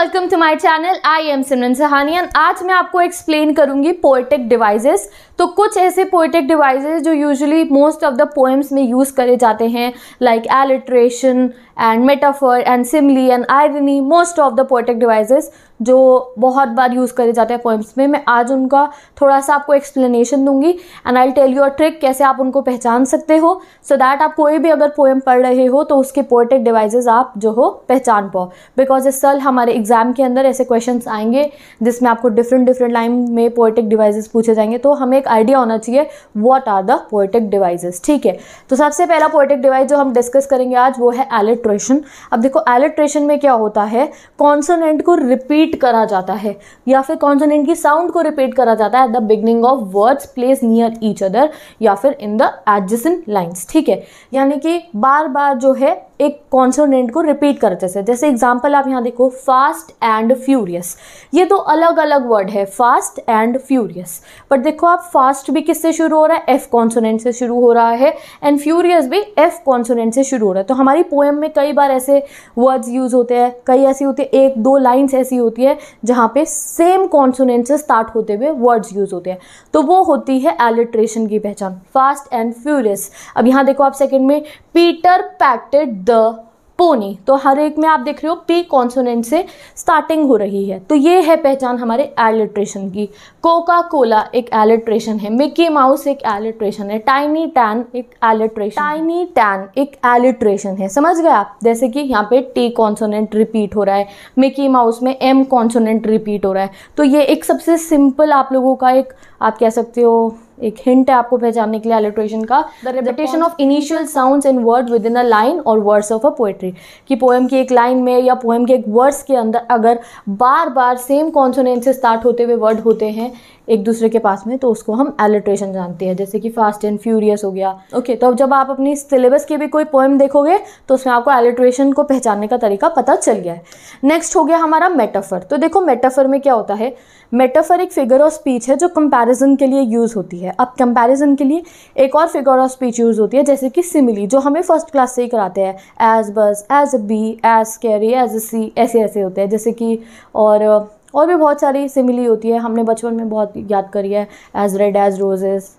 Welcome to my channel I am Simran Sahaniyan आज मैं आपको एक्सप्लेन करूंगी पोएटिक डिवाइसेस तो कुछ ऐसे पोइटिक डिवाइसेस जो usually most of the poems में यूज़ करे जाते हैं like alliteration and metaphor and simile and irony most of the poetic devices जो बहुत बार यूज़ करे जाते हैं पोइम्स में मैं आज उनका थोड़ा सा आपको एक्सप्लेनेशन दूंगी and I tell you a trick कैसे आप उनको पहचान सकते हो सो so दैट आप कोई भी अगर पोएम पढ़ रहे हो तो उसके पोइटिक डिवाइसेस आप जो हो पहचान पाओ बिकॉज इस साल हमारे एग्ज़ाम के अंदर ऐसे क्वेश्चन आएंगे जिसमें आपको डिफरेंट डिफरेंट लाइन में पोइटिक डिवाइसेस पूछे जाएंगे तो हमें एक आइडिया होना चाहिए what are the poetic devices ठीक है तो सबसे पहला पोइटिक डिवाइस जो हम डिस्कस करेंगे आज वो है एलेक्ट्रो एलिट्रेशन अब देखो एलिट्रेशन में क्या होता है कॉन्सोनेंट को रिपीट करा जाता है या फिर कॉन्सोनेंट की साउंड को रिपीट करा जाता है at the beginning of words place near each other या फिर इन द एडजसेंट लाइन्स ठीक है यानी कि बार बार जो है एक कॉन्सोनेंट को रिपीट करते थे जैसे एग्जाम्पल आप यहाँ देखो फास्ट एंड फ्यूरियस ये तो अलग अलग वर्ड है फास्ट एंड फ्यूरियस बट देखो आप फास्ट भी किससे शुरू हो रहा है एफ कॉन्सोनेंट से शुरू हो रहा है एंड फ्यूरियस भी एफ कॉन्सोनेंट से शुरू हो रहा है तो हमारी पोएम में कई बार ऐसे वर्ड्स यूज़ होते हैं कई ऐसी होती है एक दो लाइन्स ऐसी होती है जहाँ पे सेम कॉन्सोनेंट से स्टार्ट होते हुए वर्ड्स यूज़ होते हैं तो वो होती है एलिट्रेशन की पहचान फास्ट एंड फ्यूरियस अब यहाँ देखो आप सेकेंड में पीटर पैक्टेड पोनी तो हर एक में आप देख रहे हो पी कॉन्सोनेंट से स्टार्टिंग हो रही है तो ये है पहचान हमारे एलिट्रेशन की कोका कोला एक एलिट्रेशन है मिकी माउस एक एलिट्रेशन है टाइनी टैन एक एलिट्रेशन टाइनी टैन एक एलिट्रेशन है समझ गए आप जैसे कि यहाँ पे टी कॉन्सोनेंट रिपीट हो रहा है मिकी माउस में एम कॉन्सोनेंट रिपीट हो रहा है तो ये एक सबसे सिंपल आप लोगों का एक आप कह सकते हो एक हिंट है आपको पहचानने के लिए एलिट्रेशन का the repetition of initial sound and word with in a line और वर्ड्स ऑफ अ पोएट्री कि पोएम की एक लाइन में या पोएम के एक वर्ड्स के अंदर अगर बार बार सेम कॉन्सोनेंट से स्टार्ट होते हुए वर्ड होते हैं एक दूसरे के पास में तो उसको हम एलिट्रेशन जानते हैं जैसे कि फास्ट एंड फ्यूरियस हो गया ओके तो अब जब आप अपनी सिलेबस की भी कोई पोएम देखोगे तो उसमें आपको एलिट्रेशन को पहचानने का तरीका पता चल गया है नेक्स्ट हो गया हमारा मेटाफर तो देखो मेटाफर में क्या होता है मेटाफर एक फिगर ऑफ स्पीच है जो कंपैरिजन के लिए यूज़ होती है अब कंपैरिजन के लिए एक और फिगर ऑफ स्पीच यूज़ होती है जैसे कि सिमिली जो हमें फर्स्ट क्लास से ही कराते हैं as busy as bee as carry as sea ऐसे ऐसे होते हैं जैसे कि और और भी बहुत सारी सिमिली होती है हमने बचपन में बहुत याद करी है as red as roses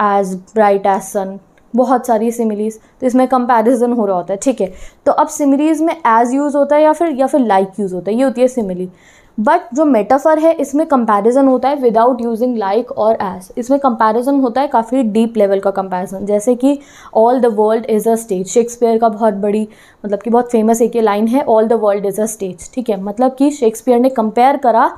as bright as sun बहुत सारी सिमिलीज तो इसमें कंपैरिजन हो रहा होता है ठीक है तो अब सिमिलीज़ में एज यूज़ होता है या फिर या फिर लाइक like यूज़ होता है ये होती है सिमिली बट जो मेटाफर है इसमें कंपैरिजन होता है विदाउट यूजिंग लाइक और एस इसमें कंपैरिजन होता है काफ़ी डीप लेवल का कंपैरिजन जैसे कि all the world is a stage Shakespeare का बहुत बड़ी मतलब कि बहुत फेमस एक ये लाइन है all the world is a stage ठीक है मतलब कि शेक्सपियर ने कंपेयर करा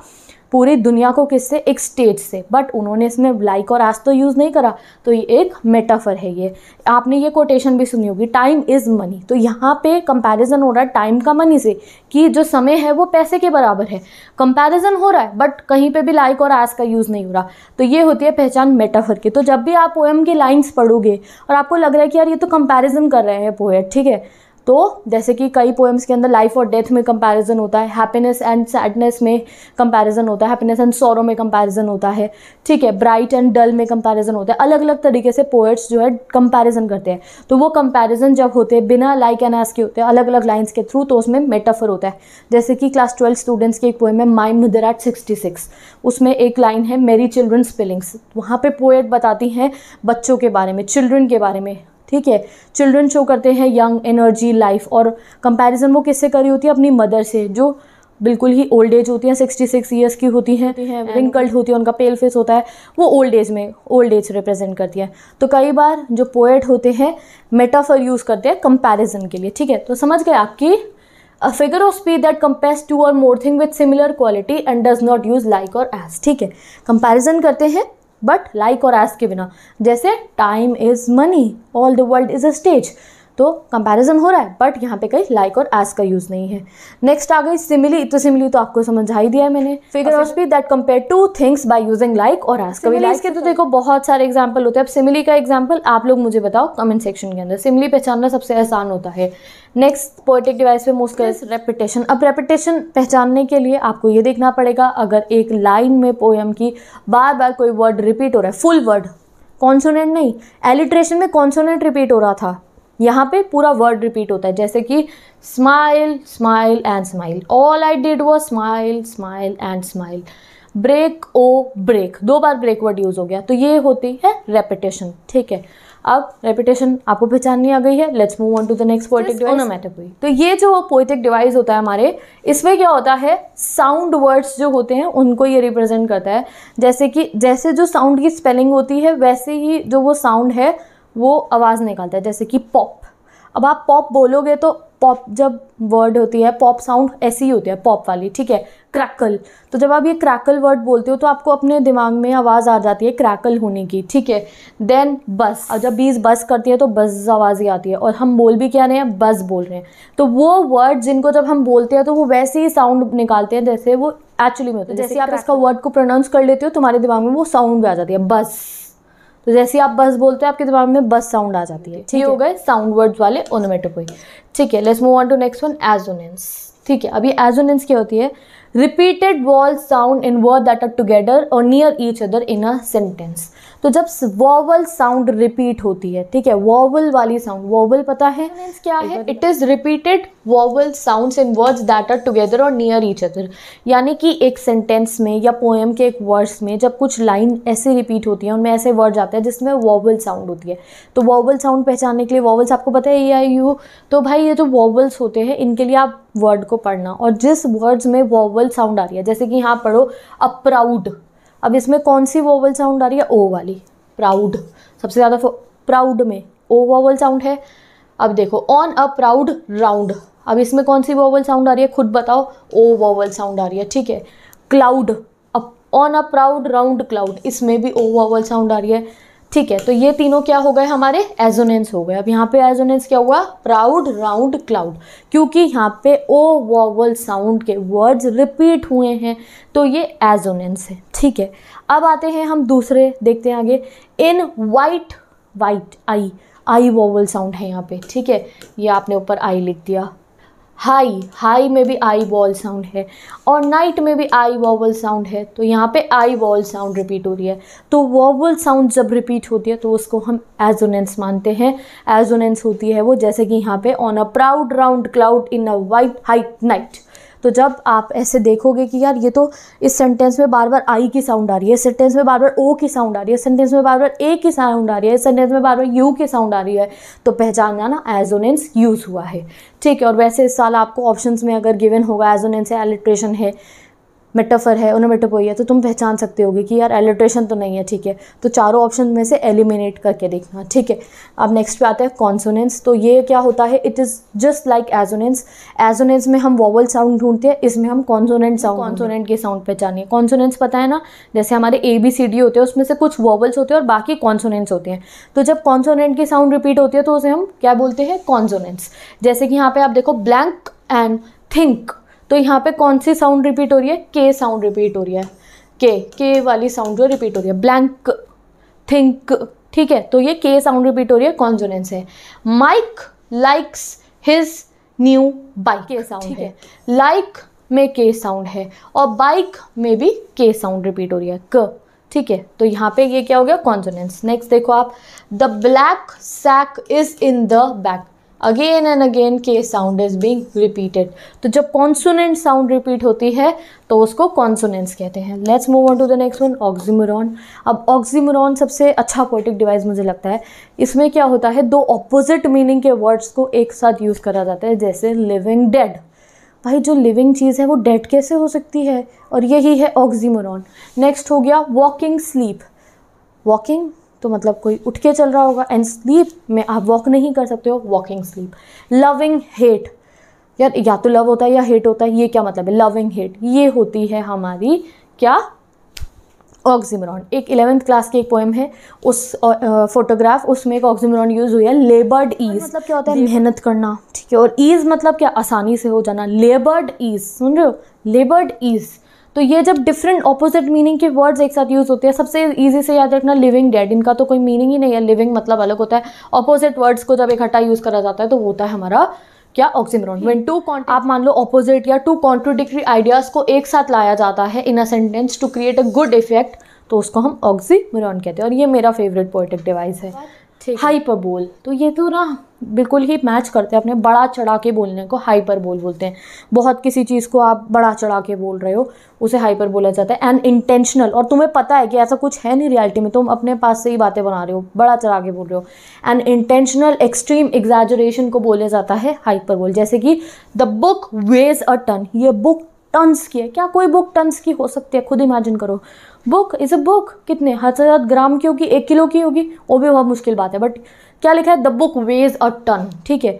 पूरी दुनिया को किससे एक स्टेट से बट उन्होंने इसमें लाइक और आज तो यूज़ नहीं करा तो ये एक मेटाफर है ये आपने ये कोटेशन भी सुनी होगी टाइम इज़ मनी तो यहाँ पे कंपैरिजन हो रहा है टाइम का मनी से कि जो समय है वो पैसे के बराबर है कंपैरिजन हो रहा है बट कहीं पे भी लाइक और आज का यूज़ नहीं हो रहा तो ये होती है पहचान मेटाफर की तो जब भी आप पोएम की लाइन्स पढ़ोगे और आपको लग रहा है कि यार ये तो कंपेरिजन कर रहे हैं पोएट ठीक है तो जैसे कि कई पोएम्स के अंदर लाइफ और डेथ में कंपैरिजन होता है हैप्पीनेस एंड सैडनेस में कंपैरिजन होता है हैप्पीनेस एंड सोरो में कंपैरिजन होता है ठीक है ब्राइट एंड डल में कंपैरिजन होता है अलग अलग तरीके से पोएट्स जो है कंपैरिजन करते हैं तो वो कंपैरिजन जब होते हैं बिना लाइक एंड एस के होते हैं अलग अलग लाइन्स के थ्रू तो उसमें मेटाफर होता है जैसे कि क्लास ट्वेल्थ स्टूडेंट्स की एक पोएम है my mother at sixty six उसमें एक लाइन है मेरी चिल्ड्रंस फीलिंग्स वहाँ पर पोएट बताती हैं बच्चों के बारे में चिल्ड्रन के बारे में ठीक है चिल्ड्रन शो करते हैं यंग एनर्जी लाइफ और कंपैरिजन वो किससे करी होती है अपनी मदर से जो बिल्कुल ही ओल्ड एज होती हैं सिक्सटी सिक्स ईयर्स की होती हैं रिंकल्ड होती है उनका पेल फेस होता है वो ओल्ड एज में ओल्ड एज रिप्रेजेंट करती है तो कई बार जो पोएट होते हैं मेटाफर यूज़ करते हैं कंपैरिजन के लिए ठीक है तो समझ गए आपकी a figure of speech that compares two और more thing with similar quality and does not use like और एज ठीक है कंपेरिजन करते हैं बट लाइक और एस के बिना जैसे time is money all the world is a stage तो कंपैरिजन हो रहा है बट यहाँ पे कहीं लाइक और एस का यूज़ नहीं है नेक्स्ट आ गई सिमिली तो सिमिली तो आपको समझा ही दिया है मैंने figure of speech that compare two things by using like और एस का लाइक के तो, तो देखो बहुत सारे एग्जाम्पल होते हैं अब सिमिली का एग्जाम्पल आप लोग मुझे बताओ कमेंट सेक्शन के अंदर सिमिली पहचानना सबसे आसान होता है नेक्स्ट पोइटिक डिवाइस पे कर रेपिटेशन अब रेपिटेशन पहचानने के लिए आपको ये देखना पड़ेगा अगर एक लाइन में पोएम की बार बार कोई वर्ड रिपीट हो रहा है फुल वर्ड कॉन्सोनेंट नहीं एलिट्रेशन में कॉन्सोनेंट रिपीट हो रहा था यहाँ पे पूरा वर्ड रिपीट होता है जैसे कि smile smile and smile all I did वो smile smile and smile break O break दो बार ब्रेक वर्ड यूज़ हो गया तो ये होती है रेपिटेशन ठीक है अब रेपिटेशन आपको पहचाननी आ गई है let's move on to the next poetic device तो ये जो पोइटिक डिवाइस होता है हमारे इसमें क्या होता है साउंड वर्ड्स जो होते हैं उनको ये रिप्रेजेंट करता है जैसे कि जैसे जो साउंड की स्पेलिंग होती है वैसे ही जो वो साउंड है वो आवाज़ निकालता है जैसे कि पॉप अब आप पॉप बोलोगे तो पॉप जब वर्ड होती है पॉप साउंड ऐसी ही होती है पॉप वाली ठीक है क्रैकल तो जब आप ये क्रैकल वर्ड बोलते हो तो आपको अपने दिमाग में आवाज़ आ जाती है क्रैकल होने की ठीक है देन बस और जब बीज बस करती है तो बस आवाज़ ही आती है और हम बोल भी क्या रहे हैं बस बोल रहे हैं तो वो वर्ड जिनको जब हम बोलते हैं तो वो वैसे ही साउंड निकालते हैं जैसे वो एक्चुअली में होता है जैसे, जैसे आप इसका वर्ड को प्रोनाउंस कर लेते हो तुम्हारे दिमाग में वो साउंड भी आ जाती है बस तो जैसे आप बस बोलते हैं आपके दिमाग में बस साउंड आ जाती है ठीक हो गए साउंड वर्ड्स वाले ओनोमेटोपोई ठीक है let's move on to next one assonance ठीक है अभी एजोनेंस क्या होती है repeated vowel sound in word that are together और near each other in a sentence तो जब वॉवल साउंड रिपीट होती है ठीक है वॉवल वाली साउंड वॉवल पता है मीन्स क्या है it is repeated vowel sounds in words that are together और नियर ईच अदर यानी कि एक सेंटेंस में या पोएम के एक वर्ड्स में जब कुछ लाइन ऐसी रिपीट होती है उनमें ऐसे वर्ड्स आते हैं जिसमें वॉवल साउंड होती है तो वॉवल साउंड पहचानने के लिए वॉवल्स आपको पता है ए आई यू तो भाई ये जो वॉवल्स होते हैं इनके लिए आप वर्ड को पढ़ना और जिस वर्ड्स में वॉवल साउंड आ रही है जैसे कि यहाँ पढ़ो अप्राउड अब इसमें कौन सी वोवल साउंड आ रही है ओ वाली प्राउड सबसे ज़्यादा प्राउड में ओ वोवल साउंड है अब देखो ऑन अ प्राउड राउंड अब इसमें कौन सी वोवल साउंड आ रही है खुद बताओ ओ वोवल साउंड आ रही है ठीक है cloud on a proud round cloud इसमें भी ओ वोवल साउंड आ रही है ठीक है तो ये तीनों क्या हो गए हमारे एजोनेंस हो गए अब यहाँ पे एजोनेंस क्या हुआ प्राउड राउंड क्लाउड क्योंकि यहाँ पे ओ वॉवल साउंड के वर्ड्स रिपीट हुए हैं तो ये एजोनेंस है ठीक है अब आते हैं हम दूसरे देखते हैं आगे in white white I I vowel sound है यहाँ पे ठीक है ये आपने ऊपर आई लिख दिया हाई हाई में भी आई वॉल साउंड है और नाइट में भी आई वॉवल साउंड है तो यहाँ पे आई वॉल साउंड रिपीट हो रही है तो वॉवल साउंड जब रिपीट होती है तो उसको हम एजोनेंस मानते हैं एजोनेंस होती है वो जैसे कि यहाँ पे on a proud round cloud in a white height night तो जब आप ऐसे देखोगे कि यार ये तो इस सेंटेंस में बार बार आई की साउंड आ रही है इस सेंटेंस में बार बार ओ की साउंड आ रही है इस सेंटेंस में बार बार ए की साउंड आ रही है इस सेंटेंस में बार बार यू की साउंड आ रही है तो पहचान जाना एजोनेंस यूज़ हुआ है ठीक है और वैसे इस साल आपको ऑप्शन में अगर गिवन होगा एजोनेंस है एलिट्रेशन है मेटाफर है उन्हें है तो तुम पहचान सकते होगे कि यार एलिट्रेशन तो नहीं है ठीक है तो चारों ऑप्शन में से एलिमिनेट करके देखना ठीक है अब नेक्स्ट पे आता है कॉन्सोनेंस तो ये क्या होता है it is just like assonance assonance में हम वॉवल साउंड ढूंढते हैं इसमें हम कॉन्सोनेंट साउंड कॉन्सोनेंट के साउंड पहचानिए कॉन्सोनेंस पता है ना जैसे हमारे ए बी सी डी होते हैं उसमें से कुछ वॉवल्स होते हैं और बाकी कॉन्सोनेंट्स होते हैं तो जब कॉन्सोनेंट की साउंड रिपीट होती है तो उसे हम क्या बोलते हैं कॉन्सोनेंट्स जैसे कि यहाँ पे आप देखो ब्लैंक एंड थिंक तो यहाँ पे कौन सी साउंड रिपीट हो रही है के साउंड रिपीट हो रही है के के वाली साउंड जो रिपीट हो रही है ब्लैंक थिंक ठीक है तो ये के साउंड रिपीट हो रही है कॉन्जोनेंस है Mike likes his new bike K sound है लाइक में के साउंड है और बाइक में भी के साउंड रिपीट हो रही है क ठीक है तो यहाँ पे ये क्या हो गया कॉन्जोनेंस नेक्स्ट देखो आप the black sack is in the back again and again K sound is being repeated तो जब कॉन्सोनेंट साउंड रिपीट होती है तो उसको कॉन्सोनेंस कहते हैं let's move on to the next one oxymoron अब ऑक्सीमोरॉन सबसे अच्छा पोइटिक डिवाइस मुझे लगता है इसमें क्या होता है दो ऑपोजिट मीनिंग के वर्ड्स को एक साथ यूज़ करा जाता है जैसे लिविंग डेड भाई जो लिविंग चीज़ है वो डेड कैसे हो सकती है और यही है ऑक्सीमोरॉन नेक्स्ट हो गया वॉकिंग स्लीप वॉकिंग तो मतलब कोई उठ के चल रहा होगा एंड स्लीप में आप वॉक नहीं कर सकते हो वॉकिंग स्लीप लविंग हेट यार या तो लव होता है या हेट होता है ये क्या मतलब है लविंग हेट ये होती है हमारी क्या ऑक्सीमरॉन एक इलेवेंथ क्लास की एक पोएम है उस फोटोग्राफ उसमें एक ऑक्सीमरॉन यूज़ हुई है लेबर्ड ईज मतलब क्या होता है मेहनत करना ठीक है और ईज मतलब क्या आसानी से हो जाना लेबर्ड ईज सुन रहे हो लेबर्ड ईज़ तो ये जब डिफरेंट ऑपोजिट मीनिंग के वर्ड्स एक साथ यूज़ होते हैं सबसे ईजी से याद रखना लिविंग डेड इनका तो कोई मीनिंग ही नहीं है लिविंग मतलब अलग होता है ऑपोजिट वर्ड्स को जब इकट्ठा यूज़ करा जाता है तो होता है हमारा क्या ऑक्सीमरॉन वेन टू आप मान लो ऑपोजिट या टू कॉन्ट्रोडिक्टी आइडियाज़ को एक साथ लाया जाता है in a sentence to create a good effect तो उसको हम ऑक्सीमरॉन कहते हैं और ये मेरा फेवरेट पोइटिक डिवाइस है हाइपर बोल तो ये तो ना बिल्कुल ही मैच करते हैं अपने बड़ा चढ़ा के बोलने को हाइपर बोल बोलते हैं बहुत किसी चीज़ को आप बड़ा चढ़ा के बोल रहे हो उसे हाइपर बोला जाता है एंड इंटेंशनल और तुम्हें पता है कि ऐसा कुछ है नहीं रियलिटी में तुम अपने पास से ही बातें बना रहे हो बड़ा चढ़ा के बोल रहे हो एंड इंटेंशनल एक्सट्रीम एग्जाजरेशन को बोला जाता है हाइपर बोल जैसे कि the book weighs a ton ये बुक टन्स की है क्या कोई बुक टन्स की हो सकती है खुद इमेजिन करो बुक इज़ अ बुक कितने हजार ग्राम की होगी एक किलो की होगी वो भी बहुत मुश्किल बात है बट क्या लिखा है the book weighs a ton ठीक है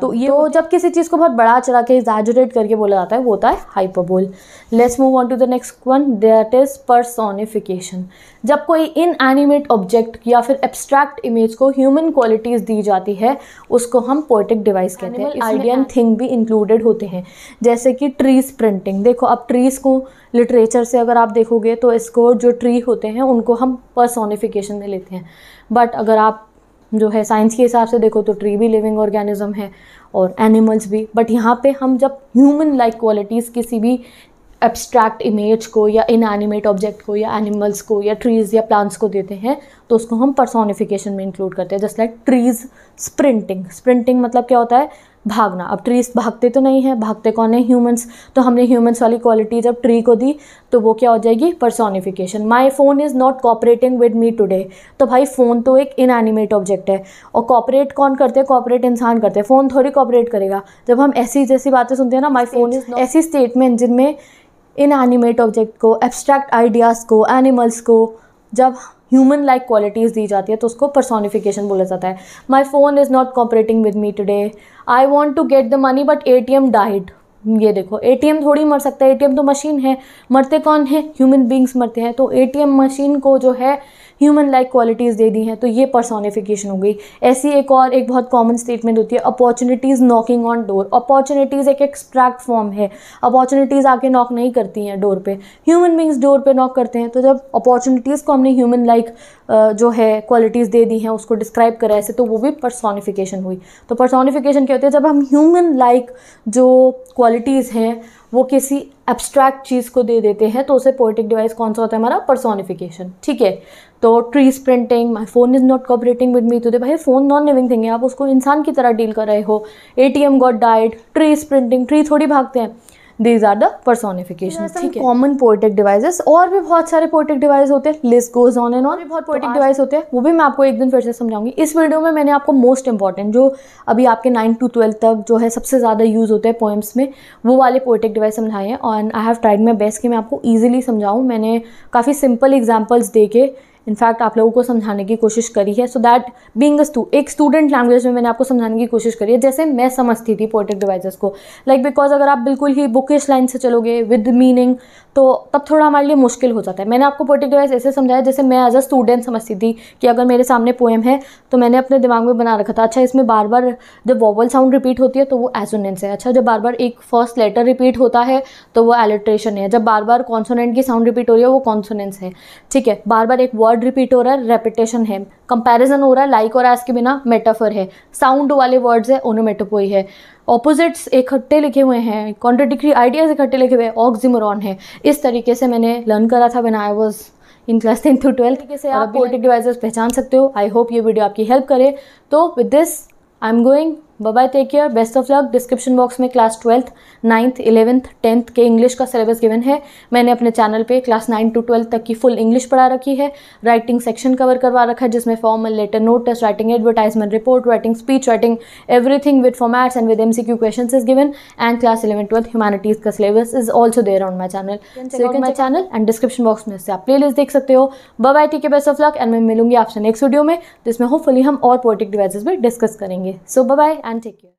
तो ये तो जब किसी चीज़ को बहुत बड़ा चढ़ा के एग्जैजरेट करके बोला जाता है वो होता है hyperbole let's move on to the next one that is personification जब कोई इन एनिमेट ऑब्जेक्ट या फिर एब्स्ट्रैक्ट इमेज को ह्यूमन क्वालिटीज़ दी जाती है उसको हम पोइटिक डिवाइस कहते हैं आइडियन थिंग भी इंक्लूडेड होते हैं जैसे कि ट्रीज प्रिंटिंग देखो आप ट्रीज़ को लिटरेचर से अगर आप देखोगे तो इसको जो ट्री होते हैं उनको हम पर्सोनिफिकेशन में लेते हैं बट अगर आप जो है साइंस के हिसाब से देखो तो ट्री भी लिविंग ऑर्गेनिज्म है और एनिमल्स भी बट यहाँ पे हम जब ह्यूमन लाइक क्वालिटीज़ किसी भी एब्स्ट्रैक्ट इमेज को या इनएनिमेट ऑब्जेक्ट को या एनिमल्स को या ट्रीज़ या प्लांट्स को देते हैं तो उसको हम पर्सोनिफिकेशन में इंक्लूड करते हैं just like trees sprinting sprinting मतलब क्या होता है भागना अब ट्रीज भागते तो नहीं है भागते कौन है ह्यूमंस तो हमने ह्यूमंस वाली क्वालिटी जब ट्री को दी तो वो क्या हो जाएगी personification my phone is not cooperating with me today तो भाई फ़ोन तो एक इनएनिमेट ऑब्जेक्ट है और कॉपरेट कौन करते हैं कॉपरेट इंसान करते हैं फ़ोन थोड़ी कॉपरेट करेगा जब हम ऐसी जैसी बातें सुनते हैं ना माई फ़ोन इज़ ऐसी स्टेटमेंट जिनमें इनएनिमेट ऑब्जेक्ट को एब्स्ट्रैक्ट आइडियाज़ को एनिमल्स को जब ह्यूमन लाइक क्वालिटीज़ दी जाती है तो उसको पर्सोनिफिकेशन बोला जाता है my phone is not cooperating with me today I want to get the money but A T M died ये देखो ए टी एम थोड़ी मर सकता है ए टी एम तो मशीन है मरते कौन है ह्यूमन बींग्स मरते हैं तो ए टी एम मशीन को जो है ह्यूमन लाइक क्वालिटीज़ दे दी हैं तो ये पर्सोनिफिकेशन हो गई ऐसी एक और एक बहुत कॉमन स्टेटमेंट होती है opportunities knocking on door opportunities एक एक्सट्रैक्ट फॉर्म है अपॉर्चुनिटीज़ आके नॉक नहीं करती हैं डोर पे ह्यूमन बींग्स डोर पे नॉक करते हैं तो जब अपॉर्चुनिटीज़ को हमने ह्यूमन लाइक जो है क्वालिटीज़ दे दी हैं उसको डिस्क्राइब करा ऐसे तो वो भी पर्सोनिफिकेशन हुई तो पर्सोनिफिकेशन क्या होती है जब हम ह्यूमन लाइक जो क्वालिटीज़ हैं वो किसी एब्स्ट्रैक्ट चीज़ को दे देते हैं तो उसे पोइटिक डिवाइस कौन सा होता है हमारा पर्सोनिफिकेशन ठीक है तो trees sprinting my phone is not cooperating with me दे भाई फ़ोन नॉन लिविंग थिंग है आप उसको इंसान की तरह डील कर रहे हो A T M got died trees sprinting tree थोड़ी भागते हैं दीज आर द पर्सोनिफिकेशन ठीक है कॉमन पोइटिक डिवाइसेस और भी बहुत सारे पोर्टिक डिवाइस होते हैं list goes on and on बहुत पोर्टिक तो डिवाइस होते हैं वो भी मैं आपको एक दिन फिर से समझाऊंगी इस वीडियो में मैंने आपको मोस्ट इंपॉर्टेंट जो अभी आपके नाइन टू ट्वेल्थ तक जो है सबसे ज़्यादा यूज़ होते हैं पोएम्स में वो वाले पोइटिक डिवाइस समझाए हैं and I have tried my best कि मैं आपको ईजिली समझाऊँ मैंने काफ़ी सिंपल एग्जाम्पल्स दे के इनफैक्ट आप लोगों को समझाने की कोशिश करी है सो दैट बींग एक स्टूडेंट लैंग्वेज में मैंने आपको समझाने की कोशिश करी है जैसे मैं समझती थी पोइटिक डिवाइसेस को लाइक like बिकॉज अगर आप बिल्कुल ही बुकिश लाइन से चलोगे विद मीनिंग तो तब थोड़ा हमारे लिए मुश्किल हो जाता है मैंने आपको पोइटिक डिवाइस ऐसे समझाया जैसे मैं एज अ स्टूडेंट समझती थी कि अगर मेरे सामने पोएम है तो मैंने अपने दिमाग में बना रखा था अच्छा इसमें बार बार जब वॉवल साउंड रिपीट होती है तो वो एजोनेंस है अच्छा जब बार बार एक फर्स्ट लेटर रिपीट होता है तो वो एलिट्रेशन है जब बार बार कॉन्सोनेंट की साउंड रिपीट हो रही है वो कॉन्सोनेंस है ठीक है बार बार एक वर्ड वर्ड रिपीट हो रहा है रेपिटेशन है कंपैरिजन हो रहा है लाइक और एस के बिना मेटाफर है साउंड वाले वर्ड्स है ओनोमेटोपोई है ऑपोजिट्स इकट्ठे लिखे हुए हैं कॉन्ट्रडिक्री आइडियाज इकट्ठे लिखे हुए हैं ऑक्जिमरॉन है इस तरीके से मैंने लर्न करा था बिना I was in class ten to twelfth तरीके से आप पोलिटिक डिवाइसेस पहचान सकते हो आई होप ये वीडियो आपकी हेल्प करे तो with this I am going bye take care best of luck description box में class twelfth ninth eleventh tenth के इंग्लिश का सिलेबस गिवन है मैंने अपने चैनल पे क्लास नाइन टू ट्वेल्थ तक की फुल इंग्लिश पढ़ा रखी है राइटिंग सेक्शन कवर करवा रखा है जिसमें formal letter notice writing advertisement report writing speech writing everything with formats and with M C Q question is given and class eleven twelfth humanities का syllabus is also there on my channel my channel and description box में इससे आप playlist देख सकते हो bye take care best of luck and मैं मिलूंगी आपसे नेक्स्ट वीडियो में जिसमें होपफुली हम और पोइटिक डिवाइस भी डिस्कस करेंगे so bye and take care.